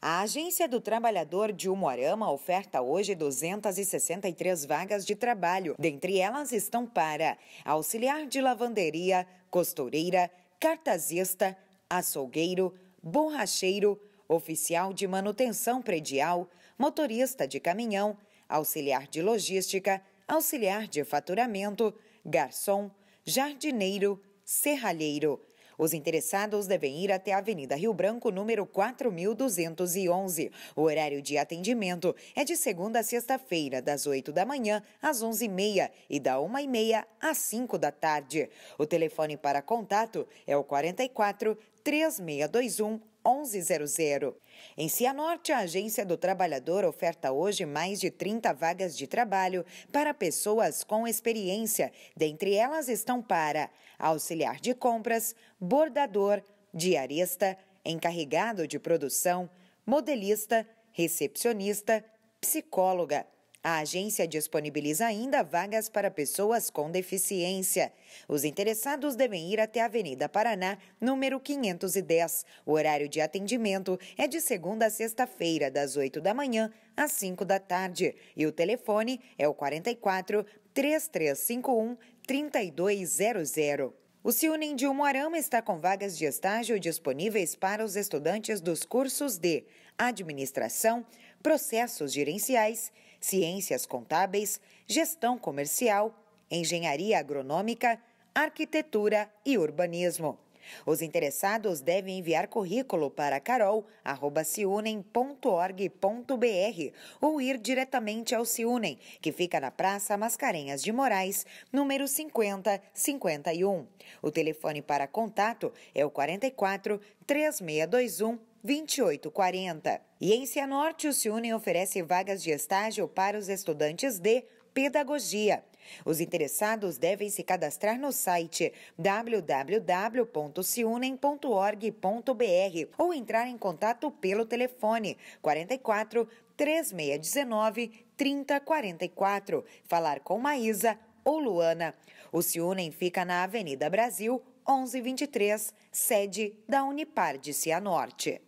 A Agência do Trabalhador de Umuarama oferta hoje 263 vagas de trabalho. Dentre elas estão para auxiliar de lavanderia, costureira, cartazista, açougueiro, borracheiro, oficial de manutenção predial, motorista de caminhão, auxiliar de logística, auxiliar de faturamento, garçom, jardineiro, serralheiro. Os interessados devem ir até a Avenida Rio Branco, número 4211. O horário de atendimento é de segunda a sexta-feira, das 8 da manhã às 11h30 e da 1h30 às 5 da tarde. O telefone para contato é o 44 3621 1100. Em Cianorte, a Agência do Trabalhador oferta hoje mais de 30 vagas de trabalho para pessoas com experiência. Dentre elas estão para auxiliar de compras, bordador, diarista, encarregado de produção, modelista, recepcionista, psicóloga a agência disponibiliza ainda vagas para pessoas com deficiência. Os interessados devem ir até a Avenida Paraná, número 510. O horário de atendimento é de segunda a sexta-feira, das 8 da manhã às 5 da tarde. E o telefone é o 44 3351 3200. O Ciunem de Umuarama está com vagas de estágio disponíveis para os estudantes dos cursos de Administração, Processos Gerenciais ciências contábeis, gestão comercial, engenharia agronômica, arquitetura e urbanismo. Os interessados devem enviar currículo para carol@ciunem.org.br ou ir diretamente ao Ciunem, que fica na Praça Mascarenhas de Moraes, número 5051. O telefone para contato é o 44 3621 2840. E em Cianorte, o Ciunem oferece vagas de estágio para os estudantes de pedagogia. Os interessados devem se cadastrar no site www.ciunem.org.br ou entrar em contato pelo telefone 44 3619 3044. Falar com Maísa ou Luana. O Ciunem fica na Avenida Brasil, 1123, sede da Unipar de Cianorte.